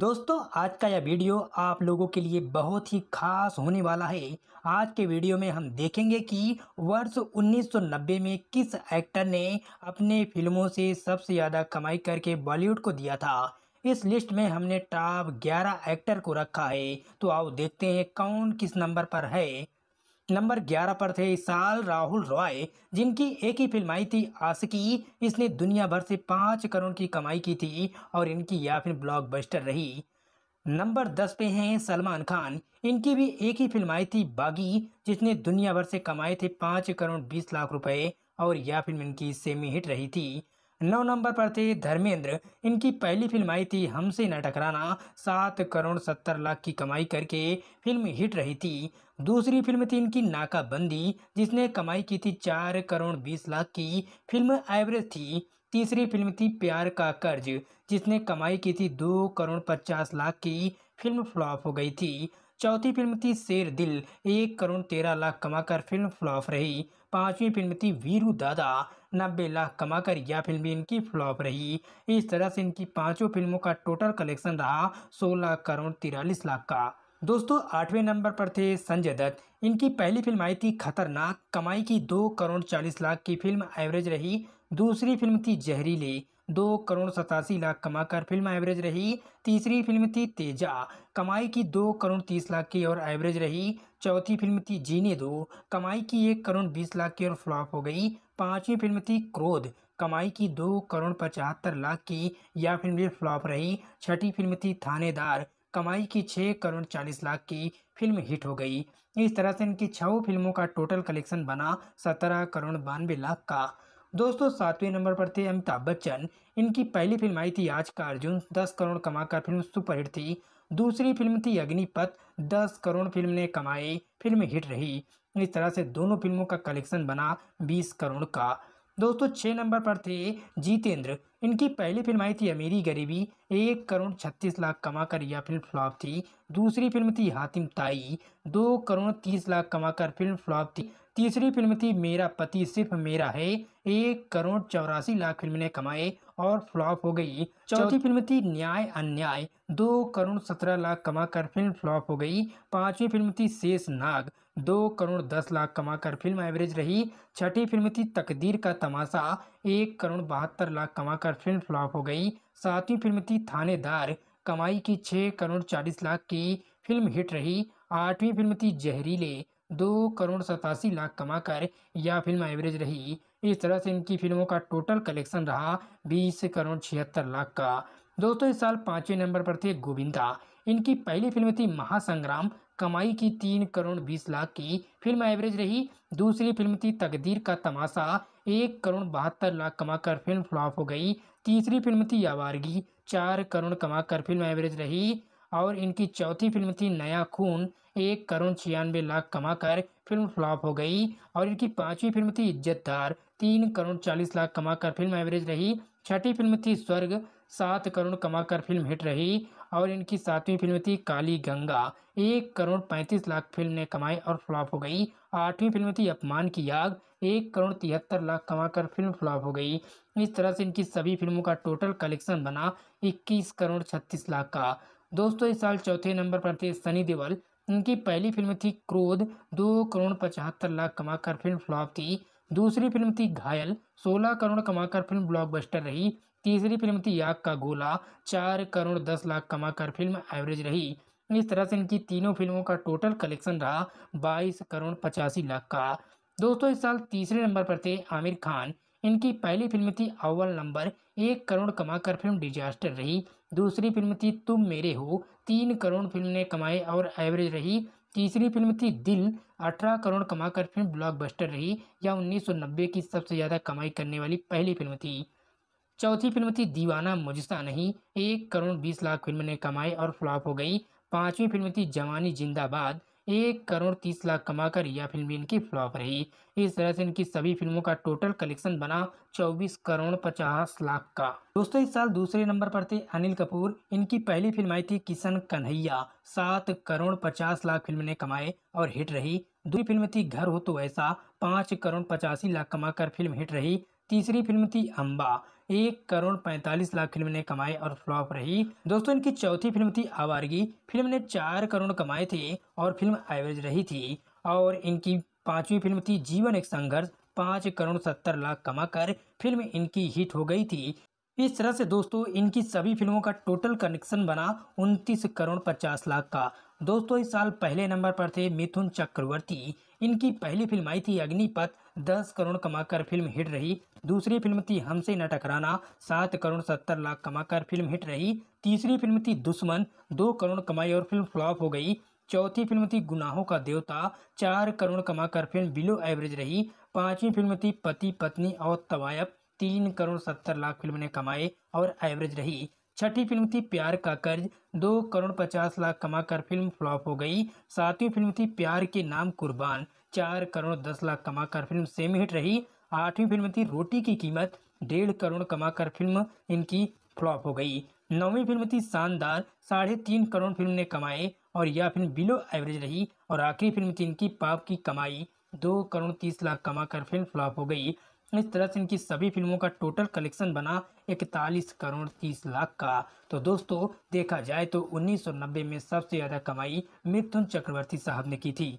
दोस्तों आज का यह वीडियो आप लोगों के लिए बहुत ही खास होने वाला है आज के वीडियो में हम देखेंगे कि वर्ष 1990 में किस एक्टर ने अपने फिल्मों से सबसे ज़्यादा कमाई करके बॉलीवुड को दिया था इस लिस्ट में हमने टॉप 11 एक्टर को रखा है तो आओ देखते हैं कौन किस नंबर पर है नंबर 11 पर थे इस साल राहुल रॉय जिनकी एक ही फिल्म आई थी आसकी इसने दुनिया भर से पाँच करोड़ की कमाई की थी और इनकी यह फिल्म ब्लॉकबस्टर रही नंबर दस पे हैं सलमान खान इनकी भी एक ही फिल्म आई थी बागी जिसने दुनिया भर से कमाए थे पाँच करोड़ बीस लाख रुपए और यह फिल्म इनकी सेमी हिट रही थी नौ नंबर पर थे धर्मेंद्र इनकी पहली फिल्म आई थी हमसे न टकराना सात करोड़ सत्तर लाख की कमाई करके फिल्म हिट रही थी दूसरी फिल्म थी इनकी नाकाबंदी जिसने कमाई की थी चार करोड़ बीस लाख की फिल्म एवरेज थी तीसरी फिल्म थी प्यार का कर्ज जिसने कमाई की थी दो करोड़ पचास लाख की फिल्म फ्लॉप हो गई थी चौथी फिल्म थी शेर दिल एक करोड़ तेरह लाख कमाकर फिल्म फ्लॉप रही पांचवी फिल्म थी वीरू दादा नब्बे लाख कमाकर यह फिल्म भी इनकी फ्लॉप रही इस तरह से इनकी पांचों फिल्मों का टोटल कलेक्शन रहा सोलह करोड़ तिरालीस लाख का दोस्तों आठवें नंबर पर थे संजय दत्त इनकी पहली फिल्म आई थी खतरनाक कमाई की दो करोड़ चालीस लाख की फिल्म एवरेज रही दूसरी फिल्म थी जहरीली दो करोड़ सतासी लाख कमाकर फिल्म एवरेज रही तीसरी फिल्म थी तेजा कमाई की दो करोड़ तीस लाख की और एवरेज रही चौथी फिल्म थी जीने दो कमाई की एक करोड़ बीस लाख की और फ्लॉप हो गई पांचवी फिल्म थी क्रोध कमाई की दो करोड़ पचहत्तर लाख की यह फिल्म भी फ्लॉप रही छठी फिल्म थी थानेदार कमाई की छः करोड़ चालीस लाख की फिल्म हिट हो गई इस तरह से इनकी छह फिल्मों का टोटल कलेक्शन बना सत्रह करोड़ बानवे लाख का दोस्तों सातवें नंबर पर थे अमिताभ बच्चन इनकी पहली फिल्म आई थी आज का अर्जुन दस करोड़ कमाकर फिल्म सुपरहिट थी दूसरी फिल्म थी अग्निपथ दस करोड़ फिल्म ने कमाई फिल्म हिट रही इस तरह से दोनों फिल्मों का कलेक्शन बना बीस करोड़ का दोस्तों छः नंबर पर थे जीतेंद्र इनकी पहली फिल्म आई थी अमीरी गरीबी एक करोड़ छत्तीस लाख कमाकर यह फिल्म फ्लॉप थी दूसरी फिल्म थी हातिम ताई दो करोड़ तीस लाख कमाकर फिल्म फ्लॉप थी तीसरी फिल्म थी मेरा पति सिर्फ मेरा है एक करोड़ चौरासी लाख फिल्म ने कमाए और फ्लॉप हो गई चौथी फिल्म थी न्याय अन्याय दो करोड़ सत्रह लाख कमाकर फिल्म फ्लॉप हो गई पांचवी फिल्म थी शेष नाग दो करोड़ दस लाख कमाकर फिल्म एवरेज रही छठी फिल्म थी तकदीर का तमाशा एक करोड़ बहत्तर लाख कमाकर फिल्म फ्लॉप हो गई सातवीं फिल्म थी थानेदार कमाई की छः करोड़ चालीस लाख की फिल्म हिट रही आठवीं फिल्म थी जहरीले दो करोड़ सतासी लाख कमाकर यह फिल्म एवरेज रही इस तरह से इनकी फिल्मों का टोटल कलेक्शन रहा बीस करोड़ छिहत्तर लाख का दोस्तों इस साल पाँचवें नंबर पर थे गोविंदा इनकी पहली फिल्म थी महासंग्राम कमाई की तीन करोड़ बीस लाख की फिल्म एवरेज रही दूसरी फिल्म थी तकदीर का तमाशा एक करोड़ बहत्तर लाख कमाकर फिल्म फ्लॉप हो गई तीसरी फिल्म थी आवारगी चार करोड़ कमाकर फिल्म एवरेज रही और इनकी चौथी फिल्म थी नया खून एक करोड़ छियानवे लाख कमाकर फिल्म फ्लॉप हो गई और इनकी पांचवी फिल्म थी इज्जतदार तीन करोड़ चालीस लाख कमाकर फिल्म एवरेज रही छठी फिल्म थी स्वर्ग सात करोड़ कमाकर फिल्म हिट रही और इनकी सातवीं फिल्म थी काली गंगा एक करोड़ पैंतीस लाख फिल्म ने कमाई और फ्लॉप हो गई आठवीं फिल्म थी अपमान की आग एक करोड़ तिहत्तर लाख कमाकर फिल्म फ्लॉप हो गई इस तरह से इनकी सभी फिल्मों का टोटल कलेक्शन बना इक्कीस करोड़ छत्तीस लाख का दोस्तों इस साल चौथे नंबर पर थे सनी देवल उनकी पहली फिल्म थी क्रोध दो करोड़ पचहत्तर लाख कमाकर फिल्म फ्लॉप थी दूसरी फिल्म थी घायल सोलह करोड़ कमाकर फिल्म ब्लॉकबस्टर रही तीसरी फिल्म थी याक का गोला चार करोड़ दस लाख कमाकर फिल्म एवरेज रही इस तरह से इनकी तीनों फिल्मों का टोटल कलेक्शन रहा बाईस करोड़ पचासी लाख का दोस्तों इस साल तीसरे नंबर पर थे आमिर खान इनकी पहली फिल्म थी अव्वल नंबर एक करोड़ कमाकर फिल्म डिजास्टर रही दूसरी फिल्म थी तुम मेरे हो तीन करोड़ फिल्म ने कमाए और एवरेज रही तीसरी फिल्म थी दिल अठारह करोड़ कमाकर फिल्म ब्लॉकबस्टर रही या 1990 की सबसे ज़्यादा कमाई करने वाली पहली फिल्म थी चौथी फिल्म थी दीवाना मुजसा नहीं एक करोड़ बीस लाख फिल्म ने कमाए और फ्लॉप हो गई पांचवी फिल्म थी जवानी जिंदाबाद एक करोड़ तीस लाख कमाकर यह फिल्म भी इनकी फ्लॉप रही इस तरह से इनकी सभी फिल्मों का टोटल कलेक्शन बना चौबीस करोड़ पचास लाख का दोस्तों इस साल दूसरे नंबर पर थे अनिल कपूर इनकी पहली फिल्म आई थी किशन कन्हैया सात करोड़ पचास लाख फिल्म ने कमाए और हिट रही दूसरी फिल्म थी घर हो तो ऐसा पाँच करोड़ पचासी लाख कमाकर फिल्म हिट रही तीसरी फिल्म थी अम्बा एक करोड़ पैंतालीस लाख फिल्म ने कमाए और फ्लॉप रही दोस्तों इनकी चौथी फिल्म थी आवारगी फिल्म ने चार करोड़ कमाए थे और फिल्म एवरेज रही थी और इनकी पांचवी फिल्म थी जीवन एक संघर्ष पाँच करोड़ सत्तर लाख कमाकर फिल्म इनकी हिट हो गई थी इस तरह से दोस्तों इनकी सभी फिल्मों का टोटल कनेक्शन बना उनतीस करोड़ पचास लाख का दोस्तों इस साल पहले नंबर पर थे मिथुन चक्रवर्ती इनकी पहली फिल्म आई थी अग्निपथ दस करोड़ कमाकर फिल्म हिट रही दूसरी फिल्म थी हमसे न टकराना सात करोड़ सत्तर लाख कमाकर फिल्म हिट रही तीसरी फिल्म थी दुश्मन दो करोड़ कमाई और फिल्म फ्लॉप हो गई चौथी फिल्म थी गुनाहों का देवता चार करोड़ कमाकर फिल्म बिलो एवरेज रही पांचवी फिल्म थी पति पत्नी और तवायब तीन करोड़ सत्तर लाख फिल्म ने कमाए और एवरेज रही छठी फिल्म थी प्यार का कर्ज दो करोड़ पचास लाख कमाकर फिल्म फ्लॉप हो गई सातवीं फिल्म थी प्यार के नाम कुर्बान चार करोड़ दस लाख कमाकर फिल्म सेमी हिट रही आठवीं फिल्म थी रोटी की कीमत डेढ़ करोड़ कमाकर फिल्म इनकी फ्लॉप हो गई नौवीं फिल्म थी शानदार साढ़े तीन करोड़ फिल्म ने कमाए और यह फिल्म बिलो एवरेज रही और आखिरी फिल्म थी इनकी पाप की कमाई दो करोड़ तीस लाख कमाकर फिल्म फ्लॉप हो गई इस तरह से इनकी सभी फिल्मों का टोटल कलेक्शन बना इकतालीस करोड़ तीस लाख का तो दोस्तों देखा जाए तो 1990 में सबसे ज़्यादा कमाई मिथुन चक्रवर्ती साहब ने की थी